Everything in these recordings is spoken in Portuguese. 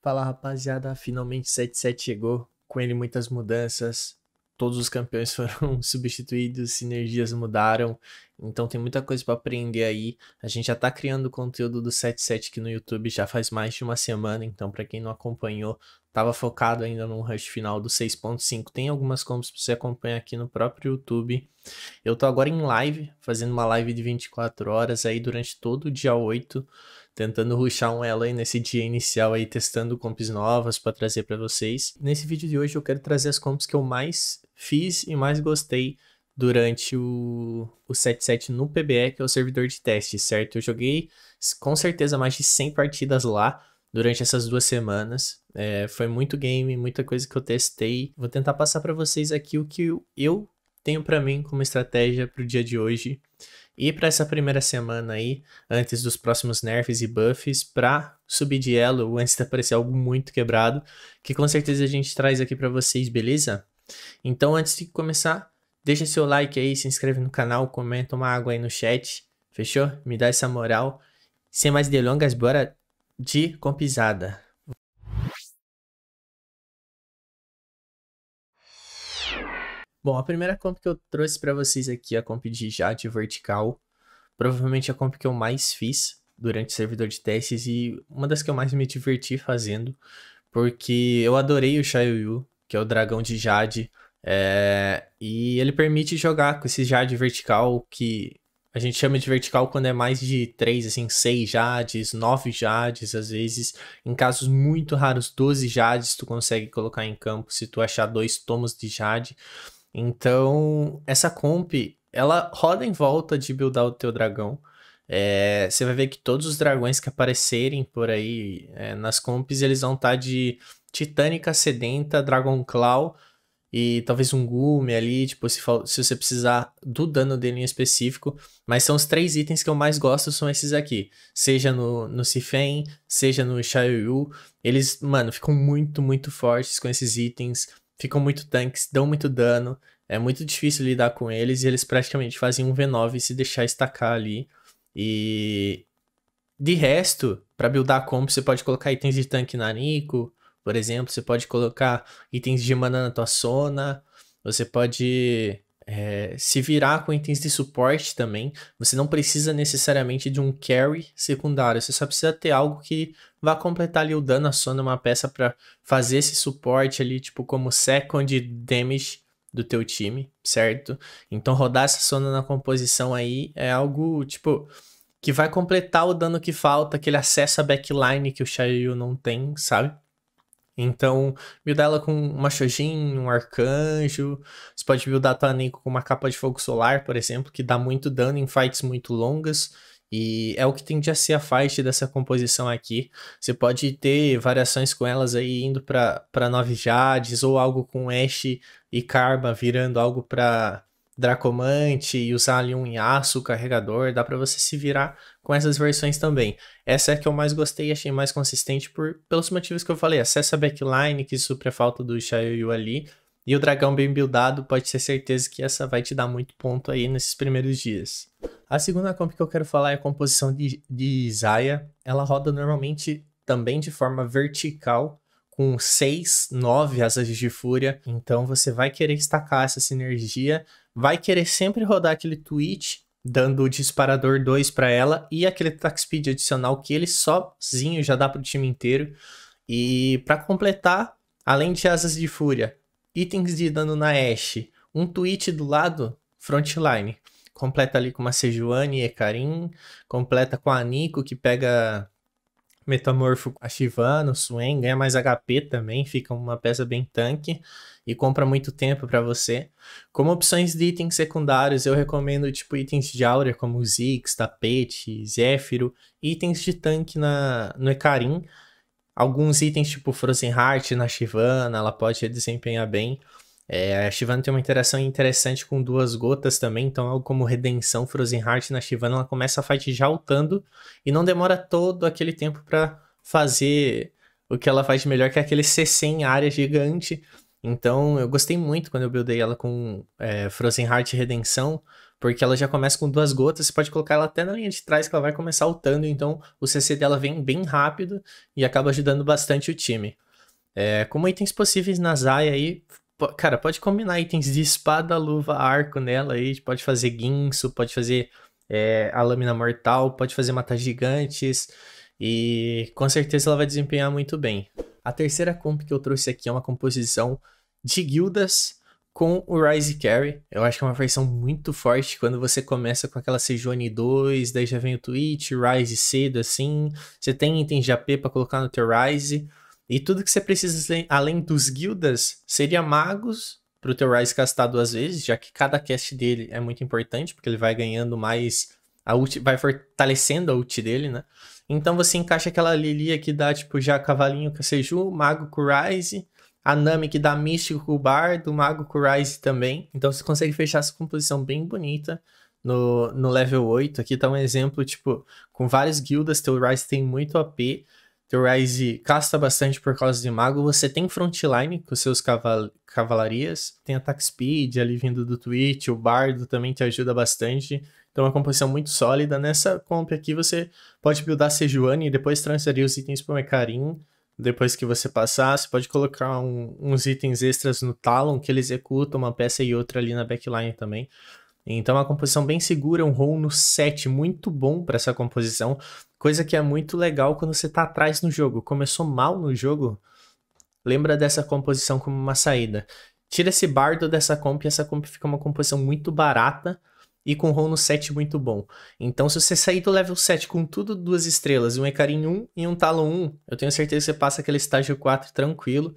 Fala rapaziada, finalmente 77 chegou, com ele muitas mudanças, todos os campeões foram substituídos, sinergias mudaram, então tem muita coisa para aprender aí. A gente já tá criando conteúdo do 77 aqui no YouTube já faz mais de uma semana, então para quem não acompanhou, tava focado ainda no rush final do 6.5. Tem algumas compras para você acompanhar aqui no próprio YouTube. Eu tô agora em live, fazendo uma live de 24 horas aí durante todo o dia 8 tentando ruxar um aí nesse dia inicial aí, testando comps novas para trazer para vocês. Nesse vídeo de hoje eu quero trazer as comps que eu mais fiz e mais gostei durante o, o 77 no PBE, que é o servidor de teste, certo? Eu joguei com certeza mais de 100 partidas lá durante essas duas semanas. É, foi muito game, muita coisa que eu testei. Vou tentar passar para vocês aqui o que eu tenho para mim como estratégia para o dia de hoje e para essa primeira semana aí, antes dos próximos nerfs e buffs, para subir de elo antes de aparecer algo muito quebrado, que com certeza a gente traz aqui para vocês, beleza? Então, antes de começar, deixa seu like aí, se inscreve no canal, comenta uma água aí no chat, fechou? Me dá essa moral. Sem mais delongas, bora de com pisada. Bom, a primeira comp que eu trouxe para vocês aqui é a comp de Jade Vertical. Provavelmente a comp que eu mais fiz durante o servidor de testes e uma das que eu mais me diverti fazendo, porque eu adorei o Shaiyu, que é o dragão de Jade, é... e ele permite jogar com esse Jade vertical que a gente chama de vertical quando é mais de 3, assim, 6 jades, 9 jades, às vezes. Em casos muito raros, 12 jades tu consegue colocar em campo se tu achar dois tomos de jade. Então, essa comp, ela roda em volta de buildar o teu dragão. É, você vai ver que todos os dragões que aparecerem por aí é, nas comps, eles vão estar tá de Titânica, Sedenta, Dragon Claw e talvez um Gume ali, tipo, se, se você precisar do dano dele em específico. Mas são os três itens que eu mais gosto, são esses aqui. Seja no, no Sifen, seja no Xiaoyu. Eles, mano, ficam muito, muito fortes com esses itens ficam muito tanques, dão muito dano, é muito difícil lidar com eles e eles praticamente fazem um V9 e se deixar estacar ali. E de resto, para buildar combo, você pode colocar itens de tanque na Nico, por exemplo, você pode colocar itens de mana na tua Sona, você pode é, se virar com itens de suporte também. Você não precisa necessariamente de um carry secundário, você só precisa ter algo que vai completar ali o dano a sono, uma peça para fazer esse suporte ali, tipo, como second damage do teu time, certo? Então rodar essa sona na composição aí é algo, tipo, que vai completar o dano que falta, aquele acesso à backline que o Shayu não tem, sabe? Então, buildar ela com uma Shojin, um Arcanjo, você pode buildar a tua com uma capa de fogo solar, por exemplo, que dá muito dano em fights muito longas, e é o que tende a ser a faixa dessa composição aqui. Você pode ter variações com elas aí indo para Nove Jades, ou algo com Ash e Karma virando algo para Dracomante e usar ali um aço, carregador. Dá para você se virar com essas versões também. Essa é a que eu mais gostei e achei mais consistente por, pelos motivos que eu falei. Acessa a backline, que supre a falta do Xiaoyu ali e o dragão bem buildado pode ter certeza que essa vai te dar muito ponto aí nesses primeiros dias. A segunda comp que eu quero falar é a composição de, de Isaiah. Ela roda normalmente também de forma vertical, com 6, 9 asas de fúria. Então você vai querer destacar essa sinergia, vai querer sempre rodar aquele tweet dando o disparador 2 para ela e aquele attack speed adicional que ele sozinho já dá para o time inteiro. E para completar, além de asas de fúria, itens de dano na Ashe, um tweet do lado, frontline. Completa ali com uma Sejuani e Ekarim, completa com a Nico que pega Metamorfo a Shivano, Swain, ganha mais HP também, fica uma peça bem tanque e compra muito tempo para você. Como opções de itens secundários, eu recomendo tipo itens de áurea como Ziggs, Tapete, Zéfiro, itens de tanque na, no Ecarim, alguns itens tipo Frozen Heart na Shivana, ela pode desempenhar bem. É, a Shivana tem uma interação interessante com duas gotas também, então algo como Redenção Frozen Heart na Shivana, ela começa a fight já e não demora todo aquele tempo para fazer o que ela faz de melhor, que é aquele CC em área gigante. Então eu gostei muito quando eu buildei ela com é, Frozen Heart e Redenção, porque ela já começa com duas gotas, você pode colocar ela até na linha de trás que ela vai começar altando, então o CC dela vem bem rápido e acaba ajudando bastante o time. É, como itens possíveis na Zaya aí, cara, pode combinar itens de espada, luva, arco nela aí, pode fazer guinso, pode fazer é, a lâmina mortal, pode fazer matar gigantes e com certeza ela vai desempenhar muito bem. A terceira comp que eu trouxe aqui é uma composição de guildas com o Rise Carry. Eu acho que é uma versão muito forte quando você começa com aquela Sejuani 2, daí já vem o Twitch, Rise cedo assim. Você tem itens de AP para colocar no teu Rise. E tudo que você precisa, além dos guildas, seria magos para o teu Rise castar duas vezes, já que cada cast dele é muito importante, porque ele vai ganhando mais a ult, vai fortalecendo a ult dele, né? Então você encaixa aquela Lilia que dá tipo já cavalinho com a Seju, mago com o Rise a Namek da Místico com o Bar, do Mago com o Rise também. Então você consegue fechar essa composição bem bonita no, no level 8. Aqui tá um exemplo, tipo, com várias guildas, teu Rise tem muito AP, teu Rise casta bastante por causa de mago, você tem frontline com seus caval cavalarias, tem ataque speed ali vindo do Twitch, o Bardo também te ajuda bastante. Então é uma composição muito sólida. Nessa comp aqui você pode buildar Sejuani e depois transferir os itens pro Mecarim. Depois que você passar, você pode colocar um, uns itens extras no Talon que ele executa uma peça e outra ali na backline também. Então é uma composição bem segura, um roll no 7 muito bom para essa composição, coisa que é muito legal quando você tá atrás no jogo. Começou mal no jogo, lembra dessa composição como uma saída. Tira esse bardo dessa comp e essa comp fica uma composição muito barata e com Ron no 7 muito bom. Então, se você sair do level 7 com tudo duas estrelas, um Ecarim 1 e um Talon 1, eu tenho certeza que você passa aquele estágio 4 tranquilo.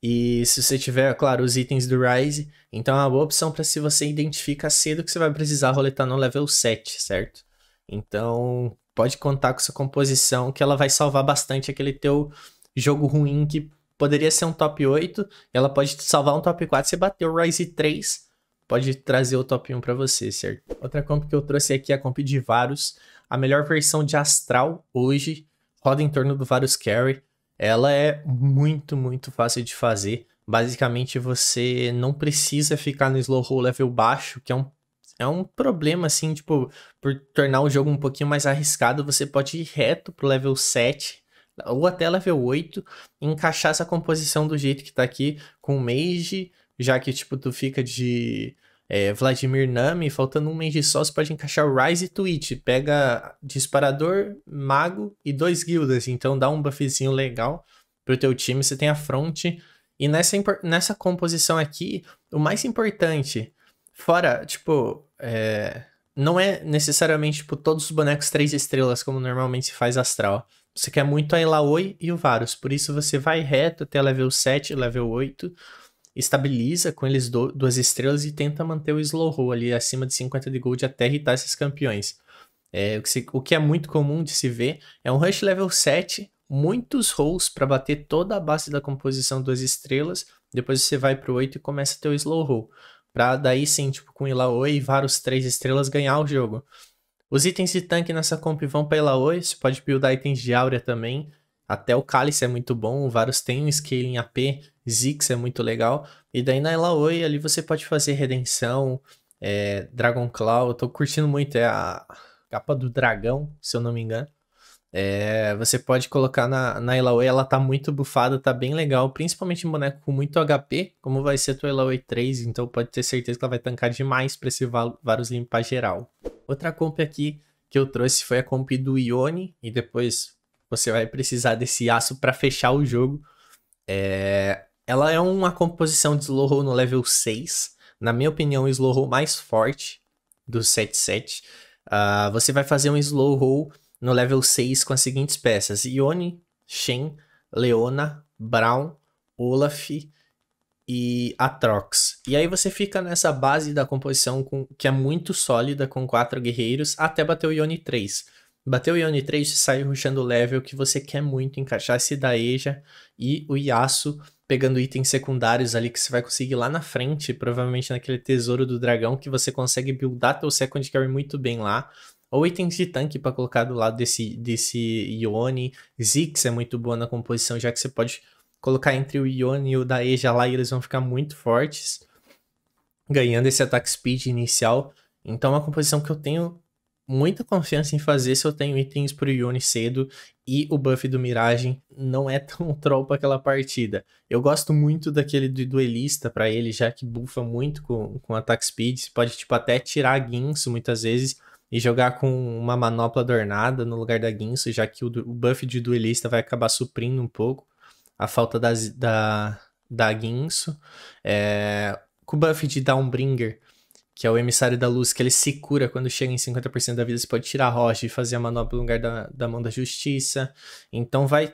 E se você tiver, claro, os itens do Rise, então é uma boa opção para se você identifica cedo que você vai precisar roletar no level 7, certo? Então, pode contar com essa composição que ela vai salvar bastante aquele teu jogo ruim que poderia ser um top 8, ela pode salvar um top 4 se bater o Rise 3 pode trazer o top 1 para você, certo? Outra comp que eu trouxe aqui é a comp de Varus. A melhor versão de Astral hoje roda em torno do Varus Carry. Ela é muito, muito fácil de fazer. Basicamente, você não precisa ficar no slow roll level baixo, que é um, é um problema, assim, tipo, por tornar o jogo um pouquinho mais arriscado, você pode ir reto pro level 7 ou até level 8 e encaixar essa composição do jeito que tá aqui, com mage, já que, tipo, tu fica de é, Vladimir Nami, faltando um mês de sócio, pode encaixar Rise e Twitch. Pega disparador, mago e dois guildas, então dá um buffzinho legal pro teu time, você tem a front. E nessa, nessa composição aqui, o mais importante, fora, tipo, é, não é necessariamente, tipo, todos os bonecos três estrelas, como normalmente se faz astral. Você quer muito a Elaoi e o Varus, por isso você vai reto até level 7, level 8, estabiliza com eles do, duas estrelas e tenta manter o slow roll ali acima de 50 de gold até irritar esses campeões. É, o, que se, o, que é muito comum de se ver é um rush level 7, muitos rolls para bater toda a base da composição duas estrelas, depois você vai pro 8 e começa a ter o slow roll. Pra daí sim, tipo, com Ilaoi e vários 3 estrelas ganhar o jogo. Os itens de tanque nessa comp vão pra Ilaoi, você pode buildar itens de Áurea também, até o Cálice é muito bom, o Varus tem um scaling AP, Zix é muito legal. E daí na Elaoi ali você pode fazer Redenção, é, Dragon Claw, eu tô curtindo muito, é a capa do dragão, se eu não me engano. É, você pode colocar na, na Elaoi, ela tá muito bufada, tá bem legal, principalmente em boneco com muito HP, como vai ser a tua Elaoi 3, então pode ter certeza que ela vai tancar demais pra esse Varus limpar geral. Outra comp aqui que eu trouxe foi a comp do Ione, e depois você vai precisar desse aço para fechar o jogo. É... Ela é uma composição de slow roll no level 6. Na minha opinião, o slow roll mais forte do 7-7. Uh, ah, você vai fazer um slow roll no level 6 com as seguintes peças: Ione, Shen, Leona, Brown, Olaf e Atrox. E aí você fica nessa base da composição com, que é muito sólida com quatro guerreiros até bater o Ione 3. Bateu o Yone 3 e sai ruxando o level que você quer muito encaixar esse Daeja e o Yasuo pegando itens secundários ali que você vai conseguir lá na frente, provavelmente naquele tesouro do dragão que você consegue buildar teu second carry muito bem lá. Ou itens de tanque para colocar do lado desse, desse Ione. zix é muito boa na composição, já que você pode colocar entre o Ione e o Daeja lá e eles vão ficar muito fortes, ganhando esse ataque speed inicial. Então é uma composição que eu tenho muita confiança em fazer se eu tenho itens pro Yone cedo e o buff do Mirage não é tão troll pra aquela partida. Eu gosto muito daquele do duelista para ele, já que bufa muito com, com ataque speed. Você pode, tipo, até tirar Guinso muitas vezes e jogar com uma manopla adornada no lugar da Guinso, já que o, o buff de duelista vai acabar suprindo um pouco a falta das, da, da Guinso. É, com o buff de Downbringer, que é o emissário da luz, que ele se cura quando chega em 50% da vida, você pode tirar a rocha e fazer a manobra no lugar da, da mão da justiça. Então vai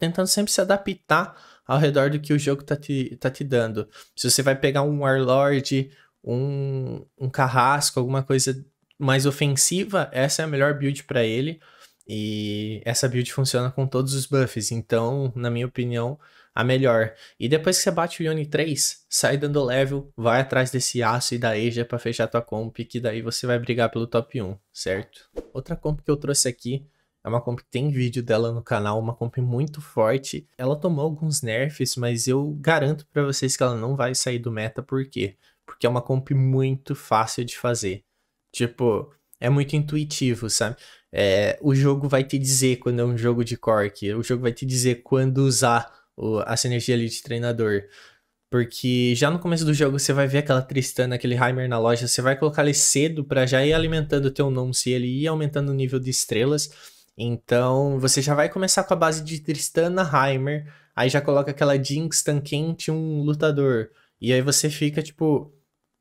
tentando sempre se adaptar ao redor do que o jogo tá te, tá te dando. Se você vai pegar um Warlord, um, um carrasco, alguma coisa mais ofensiva, essa é a melhor build para ele. E essa build funciona com todos os buffs, então, na minha opinião, a melhor. E depois que você bate o Yoni 3, sai dando level, vai atrás desse aço e da Eja para fechar tua comp, que daí você vai brigar pelo top 1, certo? Outra comp que eu trouxe aqui é uma comp que tem vídeo dela no canal, uma comp muito forte. Ela tomou alguns nerfs, mas eu garanto para vocês que ela não vai sair do meta, por quê? Porque é uma comp muito fácil de fazer. Tipo, é muito intuitivo, sabe? É, o jogo vai te dizer quando é um jogo de cork, o jogo vai te dizer quando usar o, a sinergia ali de treinador. Porque já no começo do jogo você vai ver aquela Tristana, aquele Heimer na loja, você vai colocar ele cedo para já ir alimentando o teu nome se ele ir aumentando o nível de estrelas. Então você já vai começar com a base de Tristana, Heimer, aí já coloca aquela Jinx, Tanquente, um lutador. E aí você fica tipo,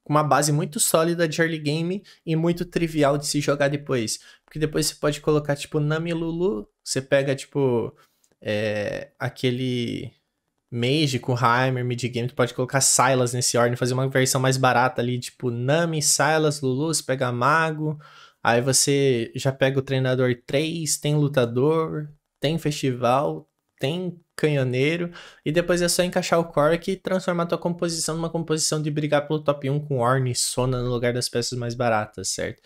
com uma base muito sólida de early game e muito trivial de se jogar depois. Porque depois você pode colocar, tipo, Nami Lulu, você pega, tipo, é, aquele Mage com Heimer, game, tu pode colocar Silas nesse ordem, fazer uma versão mais barata ali, tipo, Nami, Silas, Lulu, você pega Mago, aí você já pega o treinador 3, tem lutador, tem festival, tem canhoneiro, e depois é só encaixar o cork e transformar a tua composição numa composição de brigar pelo top 1 com Orne e Sona no lugar das peças mais baratas, certo?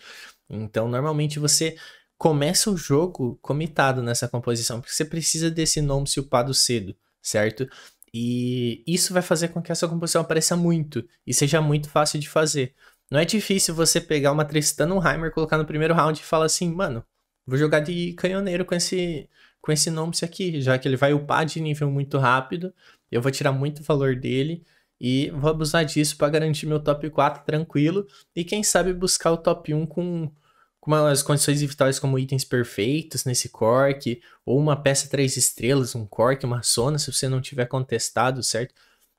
Então, normalmente você começa o jogo comitado nessa composição, porque você precisa desse nome silpado cedo, certo? E isso vai fazer com que essa composição apareça muito e seja muito fácil de fazer. Não é difícil você pegar uma Tristana Heimer, colocar no primeiro round e falar assim, mano, vou jogar de canhoneiro com esse com esse Gnomes aqui, já que ele vai upar de nível muito rápido, eu vou tirar muito valor dele e vou abusar disso para garantir meu top 4 tranquilo e quem sabe buscar o top 1 com, com as condições vitais como itens perfeitos nesse cork, ou uma peça 3 estrelas, um cork, uma zona, se você não tiver contestado, certo?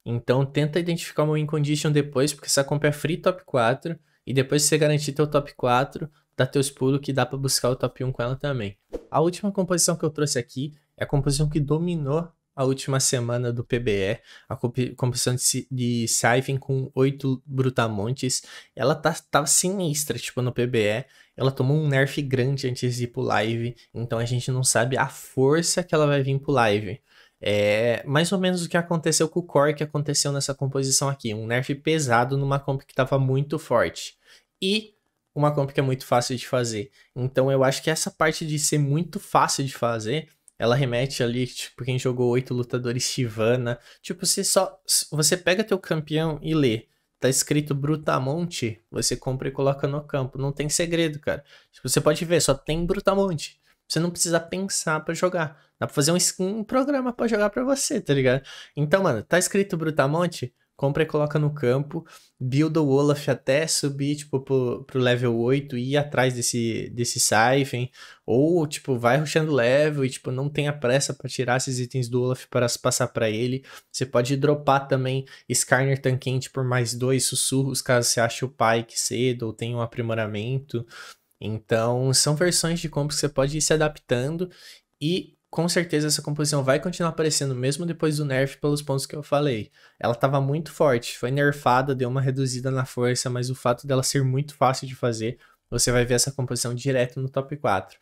Então tenta identificar uma win condition depois, porque essa compra é free top 4, e depois você garantir teu top 4, da Teus Puro que dá para buscar o top 1 com ela também. A última composição que eu trouxe aqui é a composição que dominou a última semana do PBE, a composição de, de Siphon com oito Brutamontes, ela tá, tava sinistra, tipo, no PBE, ela tomou um nerf grande antes de ir pro live, então a gente não sabe a força que ela vai vir pro live. É mais ou menos o que aconteceu com o Core que aconteceu nessa composição aqui, um nerf pesado numa comp que tava muito forte. E uma comp que é muito fácil de fazer. Então eu acho que essa parte de ser muito fácil de fazer, ela remete ali, tipo, quem jogou oito lutadores Shivana. Tipo, você só. Você pega teu campeão e lê. Tá escrito Brutamonte, você compra e coloca no campo. Não tem segredo, cara. Tipo, você pode ver, só tem Brutamonte. Você não precisa pensar para jogar. Dá pra fazer um, um programa para jogar para você, tá ligado? Então, mano, tá escrito Brutamonte, compra e coloca no campo, build o Olaf até subir, tipo, pro, pro level 8 e ir atrás desse, desse Siphon, ou, tipo, vai rushando level e, tipo, não tenha pressa para tirar esses itens do Olaf para passar para ele. Você pode dropar também Skarner Tanquente por mais dois sussurros, caso você ache o Pyke cedo ou tenha um aprimoramento. Então, são versões de compras que você pode ir se adaptando e com certeza essa composição vai continuar aparecendo mesmo depois do nerf pelos pontos que eu falei. Ela estava muito forte, foi nerfada, deu uma reduzida na força, mas o fato dela ser muito fácil de fazer, você vai ver essa composição direto no top 4.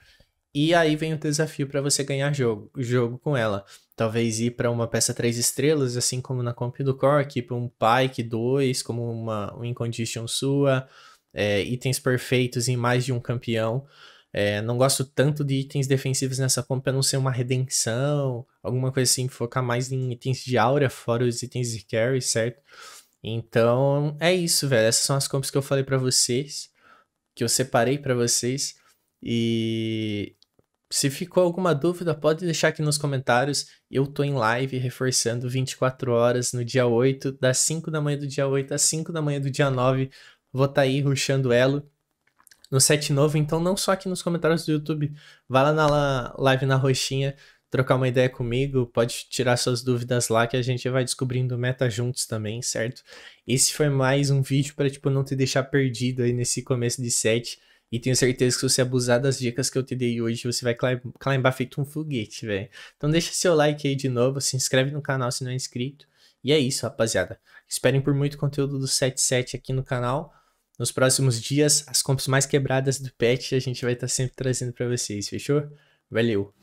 E aí vem o desafio para você ganhar jogo, jogo com ela. Talvez ir para uma peça 3 estrelas, assim como na comp do Cork, ir para um Pike 2, como uma Win Condition sua, é, itens perfeitos em mais de um campeão. É, não gosto tanto de itens defensivos nessa comp a não ser uma redenção, alguma coisa assim, focar mais em itens de aura, fora os itens de carry, certo? Então é isso, velho. Essas são as comps que eu falei para vocês, que eu separei para vocês. E se ficou alguma dúvida, pode deixar aqui nos comentários. Eu tô em live reforçando 24 horas no dia 8, das 5 da manhã do dia 8 às 5 da manhã do dia 9. Vou estar tá aí ruxando elo no set novo. Então, não só aqui nos comentários do YouTube, vai lá na live na roxinha, trocar uma ideia comigo, pode tirar suas dúvidas lá que a gente vai descobrindo meta juntos também, certo? Esse foi mais um vídeo para tipo não te deixar perdido aí nesse começo de set. E tenho certeza que se você abusar das dicas que eu te dei hoje, você vai climbar feito um foguete, velho. Então deixa seu like aí de novo, se inscreve no canal se não é inscrito. E é isso, rapaziada. Esperem por muito conteúdo do 77 aqui no canal. Nos próximos dias, as comps mais quebradas do patch a gente vai estar tá sempre trazendo para vocês, fechou? Valeu!